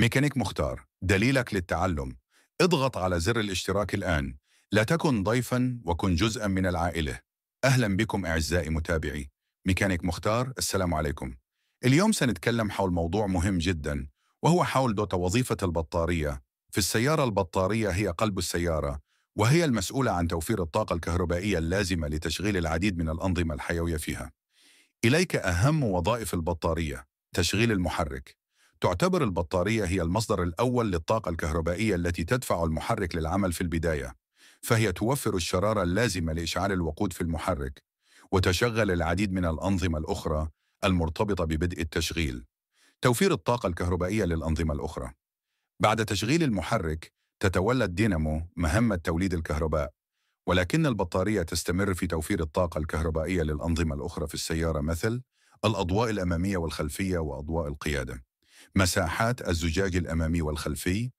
ميكانيك مختار دليلك للتعلم اضغط على زر الاشتراك الآن لا تكن ضيفا وكن جزءا من العائلة أهلا بكم أعزائي متابعي ميكانيك مختار السلام عليكم اليوم سنتكلم حول موضوع مهم جدا وهو حول دوت وظيفة البطارية في السيارة البطارية هي قلب السيارة وهي المسؤولة عن توفير الطاقة الكهربائية اللازمة لتشغيل العديد من الأنظمة الحيوية فيها إليك أهم وظائف البطارية تشغيل المحرك تعتبر البطارية هي المصدر الأول للطاقة الكهربائية التي تدفع المحرك للعمل في البداية، فهي توفر الشرارة اللازمة لإشعال الوقود في المحرك، وتشغل العديد من الأنظمة الأخرى المرتبطة ببدء التشغيل. توفير الطاقة الكهربائية للأنظمة الأخرى بعد تشغيل المحرك تتولى الدينامو مهمة توليد الكهرباء، ولكن البطارية تستمر في توفير الطاقة الكهربائية للأنظمة الأخرى في السيارة مثل الأضواء الأمامية والخلفية وأضواء القيادة. مساحات الزجاج الأمامي والخلفي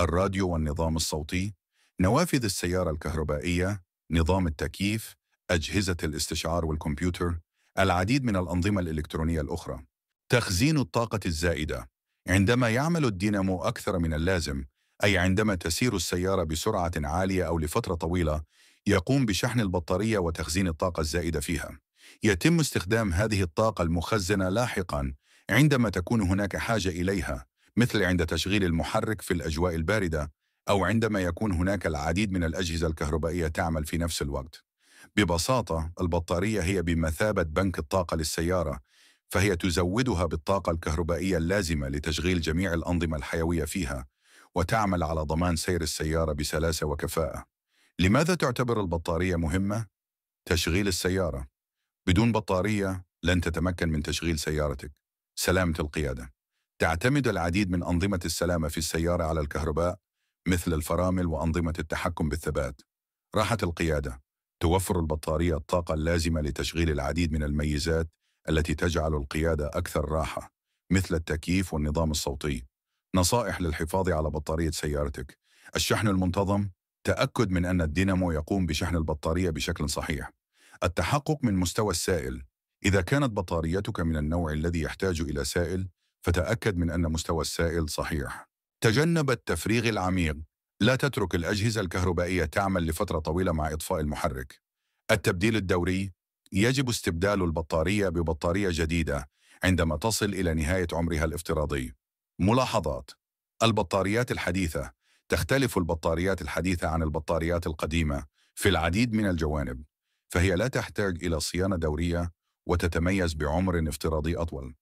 الراديو والنظام الصوتي نوافذ السيارة الكهربائية نظام التكييف أجهزة الاستشعار والكمبيوتر العديد من الأنظمة الإلكترونية الأخرى تخزين الطاقة الزائدة عندما يعمل الدينامو أكثر من اللازم أي عندما تسير السيارة بسرعة عالية أو لفترة طويلة يقوم بشحن البطارية وتخزين الطاقة الزائدة فيها يتم استخدام هذه الطاقة المخزنة لاحقاً عندما تكون هناك حاجة إليها مثل عند تشغيل المحرك في الأجواء الباردة أو عندما يكون هناك العديد من الأجهزة الكهربائية تعمل في نفس الوقت. ببساطة البطارية هي بمثابة بنك الطاقة للسيارة فهي تزودها بالطاقة الكهربائية اللازمة لتشغيل جميع الأنظمة الحيوية فيها وتعمل على ضمان سير السيارة بسلاسة وكفاءة. لماذا تعتبر البطارية مهمة؟ تشغيل السيارة بدون بطارية لن تتمكن من تشغيل سيارتك. سلامة القيادة تعتمد العديد من أنظمة السلامة في السيارة على الكهرباء مثل الفرامل وأنظمة التحكم بالثبات راحة القيادة توفر البطارية الطاقة اللازمة لتشغيل العديد من الميزات التي تجعل القيادة أكثر راحة مثل التكييف والنظام الصوتي نصائح للحفاظ على بطارية سيارتك الشحن المنتظم تأكد من أن الدينامو يقوم بشحن البطارية بشكل صحيح التحقق من مستوى السائل إذا كانت بطاريتك من النوع الذي يحتاج إلى سائل فتأكد من أن مستوى السائل صحيح تجنب التفريغ العميق لا تترك الأجهزة الكهربائية تعمل لفترة طويلة مع إطفاء المحرك التبديل الدوري يجب استبدال البطارية ببطارية جديدة عندما تصل إلى نهاية عمرها الافتراضي ملاحظات البطاريات الحديثة تختلف البطاريات الحديثة عن البطاريات القديمة في العديد من الجوانب فهي لا تحتاج إلى صيانة دورية وتتميز بعمر افتراضي أطول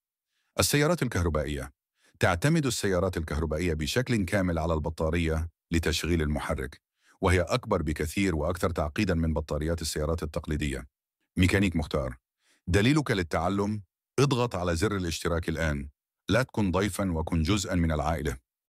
السيارات الكهربائية تعتمد السيارات الكهربائية بشكل كامل على البطارية لتشغيل المحرك وهي أكبر بكثير وأكثر تعقيداً من بطاريات السيارات التقليدية ميكانيك مختار دليلك للتعلم اضغط على زر الاشتراك الآن لا تكن ضيفاً وكن جزءاً من العائلة